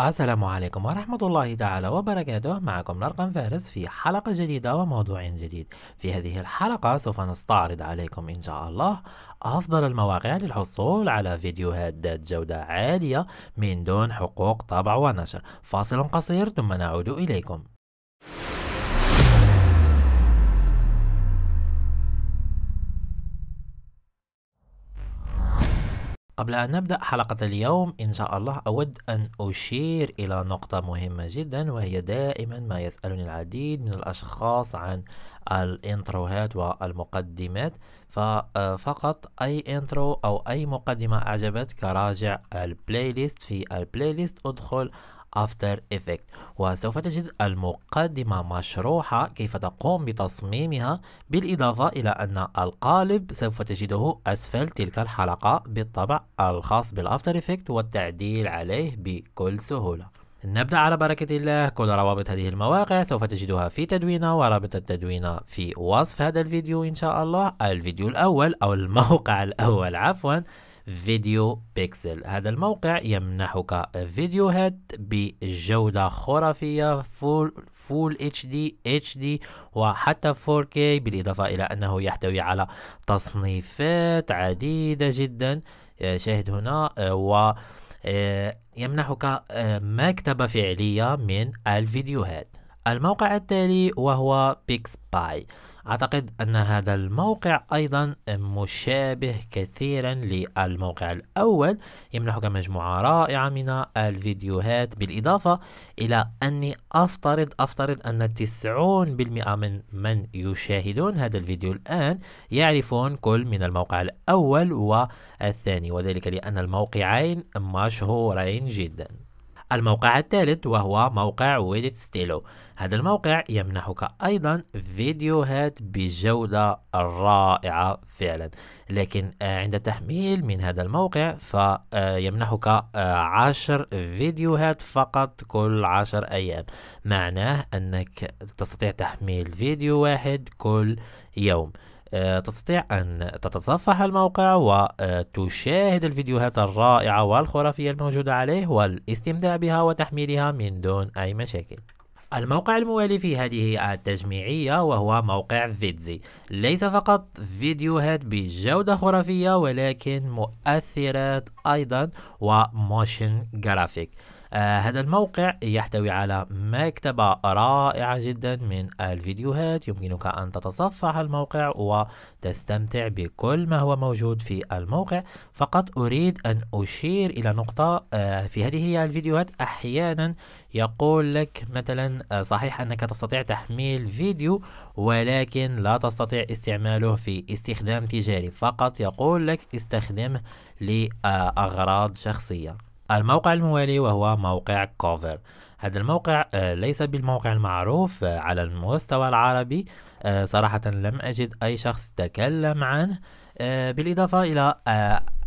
السلام عليكم ورحمة الله تعالى وبركاته معكم نرقم فارس في حلقة جديدة وموضوع جديد في هذه الحلقة سوف نستعرض عليكم إن شاء الله أفضل المواقع للحصول على فيديوهات ذات جودة عالية من دون حقوق طبع ونشر فاصل قصير ثم نعود إليكم قبل أن نبدأ حلقة اليوم إن شاء الله أود أن أشير إلى نقطة مهمة جدا وهي دائما ما يسألني العديد من الأشخاص عن الانتروهات والمقدمات ففقط آه، أي انترو أو أي مقدمة أعجبتك راجع البلاي ليست في البلاي ليست أدخل After Effects وسوف تجد المقدمة مشروحة كيف تقوم بتصميمها بالإضافة إلى أن القالب سوف تجده أسفل تلك الحلقة بالطبع الخاص بالأفتر إفكت والتعديل عليه بكل سهولة نبدأ على بركة الله كل روابط هذه المواقع سوف تجدها في تدوينة ورابط التدوينة في وصف هذا الفيديو إن شاء الله الفيديو الأول أو الموقع الأول عفواً فيديو بيكسل هذا الموقع يمنحك فيديوهات بجودة خرافية فول, فول اتش دي اتش دي وحتى 4K بالإضافة إلى أنه يحتوي على تصنيفات عديدة جدا شاهد هنا و آه، يمنحك آه، مكتبة فعلية من الفيديوهات الموقع التالي وهو بيكس باي أعتقد أن هذا الموقع أيضا مشابه كثيرا للموقع الأول يمنحك مجموعة رائعة من الفيديوهات بالإضافة إلى أني أفترض أفترض أن 90% من من يشاهدون هذا الفيديو الآن يعرفون كل من الموقع الأول والثاني وذلك لأن الموقعين مشهورين جدا الموقع الثالث وهو موقع ويدت ستيلو هذا الموقع يمنحك أيضا فيديوهات بجودة رائعة فعلا لكن آه، عند تحميل من هذا الموقع فيمنحك آه، آه، عشر فيديوهات فقط كل عشر أيام معناه أنك تستطيع تحميل فيديو واحد كل يوم آه، تستطيع أن تتصفح الموقع وتشاهد الفيديوهات الرائعة والخرافية الموجودة عليه والاستمتاع بها وتحميلها من دون أي مشاكل الموقع الموالي في هذه التجميعية وهو موقع فيدزي ليس فقط فيديوهات بجودة خرافية ولكن مؤثرات أيضا وموشن جرافيك آه هذا الموقع يحتوي على مكتبة رائعة جدا من الفيديوهات يمكنك أن تتصفح الموقع وتستمتع بكل ما هو موجود في الموقع فقط أريد أن أشير إلى نقطة آه في هذه الفيديوهات أحيانا يقول لك مثلا آه، صحيح أنك تستطيع تحميل فيديو ولكن لا تستطيع استعماله في استخدام تجاري فقط يقول لك استخدمه لأغراض شخصية الموقع الموالي وهو موقع كوفر هذا الموقع آه، ليس بالموقع المعروف آه، على المستوى العربي آه، صراحة لم أجد أي شخص تكلم عنه بالإضافة إلى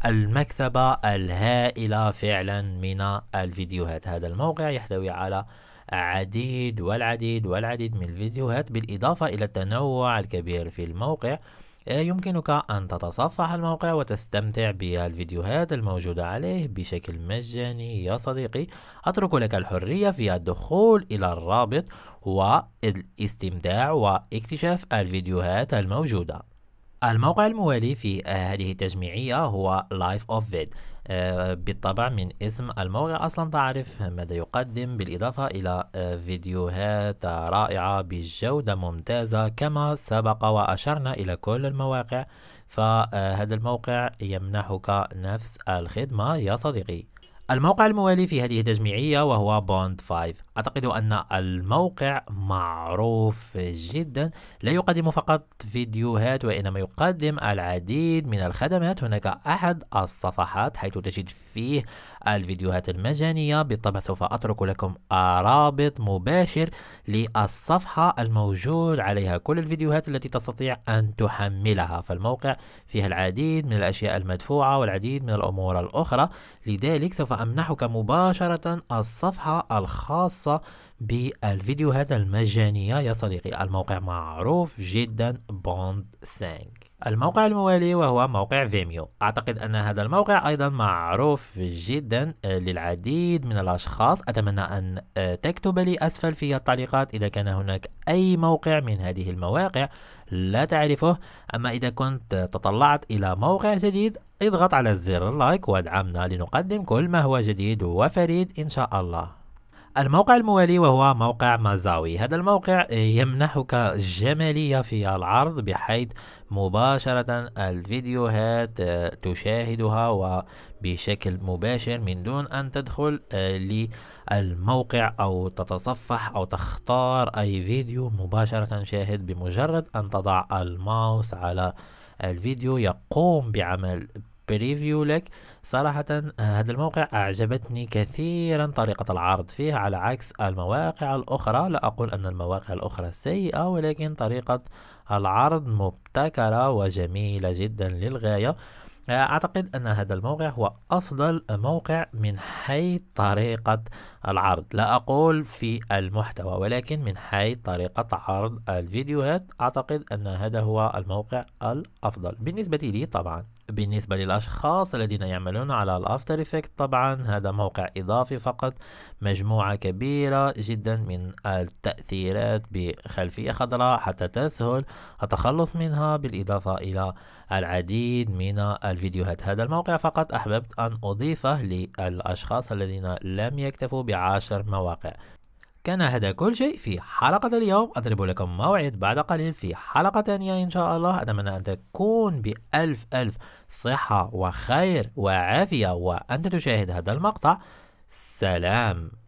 المكتبة الهائلة فعلا من الفيديوهات هذا الموقع يحتوي على عديد والعديد والعديد من الفيديوهات بالإضافة إلى التنوع الكبير في الموقع يمكنك أن تتصفح الموقع وتستمتع بالفيديوهات الموجودة عليه بشكل مجاني يا صديقي أترك لك الحرية في الدخول إلى الرابط والاستمتاع واكتشاف الفيديوهات الموجودة الموقع الموالي في هذه التجميعية هو Life of Vid آه، بالطبع من اسم الموقع أصلا تعرف ماذا يقدم بالإضافة إلى آه، فيديوهات رائعة بجودة ممتازة كما سبق وأشرنا إلى كل المواقع فهذا الموقع يمنحك نفس الخدمة يا صديقي الموقع الموالي في هذه التجميعية وهو بوند 5 أعتقد أن الموقع معروف جدا لا يقدم فقط فيديوهات وإنما يقدم العديد من الخدمات هناك أحد الصفحات حيث تجد فيه الفيديوهات المجانية بالطبع سوف أترك لكم رابط مباشر للصفحة الموجود عليها كل الفيديوهات التي تستطيع أن تحملها فالموقع فيها العديد من الأشياء المدفوعة والعديد من الأمور الأخرى لذلك سوف أمنحك مباشرة الصفحة الخاصة بالفيديوهات المجانية يا صديقي الموقع معروف جدا بوند سانك الموقع الموالي وهو موقع فيميو أعتقد أن هذا الموقع أيضا معروف جدا آه، للعديد من الأشخاص أتمنى أن آه، تكتب لي أسفل في التعليقات إذا كان هناك أي موقع من هذه المواقع لا تعرفه أما إذا كنت تطلعت إلى موقع جديد اضغط على زر اللايك وادعمنا لنقدم كل ما هو جديد وفريد إن شاء الله الموقع الموالي وهو موقع مزاوي هذا الموقع يمنحك جمالية في العرض بحيث مباشرة الفيديوهات تشاهدها وبشكل مباشر من دون أن تدخل للموقع أو تتصفح أو تختار أي فيديو مباشرة شاهد بمجرد أن تضع الماوس على الفيديو يقوم بعمل بريفيو لك صراحة آه، هذا الموقع أعجبتني كثيرا طريقة العرض فيه على عكس المواقع الأخرى لا أقول أن المواقع الأخرى سيئة ولكن طريقة العرض مبتكرة وجميلة جدا للغاية أعتقد أن هذا الموقع هو أفضل موقع من حيث طريقة العرض لا أقول في المحتوى ولكن من حيث طريقة عرض الفيديوهات أعتقد أن هذا هو الموقع الأفضل بالنسبة لي طبعا بالنسبة للأشخاص الذين يعملون على الأفتر إفكت طبعا هذا موقع إضافي فقط مجموعة كبيرة جدا من التأثيرات بخلفية خضراء حتى تسهل التخلص منها بالإضافة إلى العديد من الفيديوهات فيديوهات هذا الموقع فقط أحببت أن أضيفه للأشخاص الذين لم يكتفوا بعشر مواقع كان هذا كل شيء في حلقة اليوم أضرب لكم موعد بعد قليل في حلقة ثانية إن شاء الله أتمنى أن تكون بألف ألف صحة وخير وعافية وأنت تشاهد هذا المقطع سلام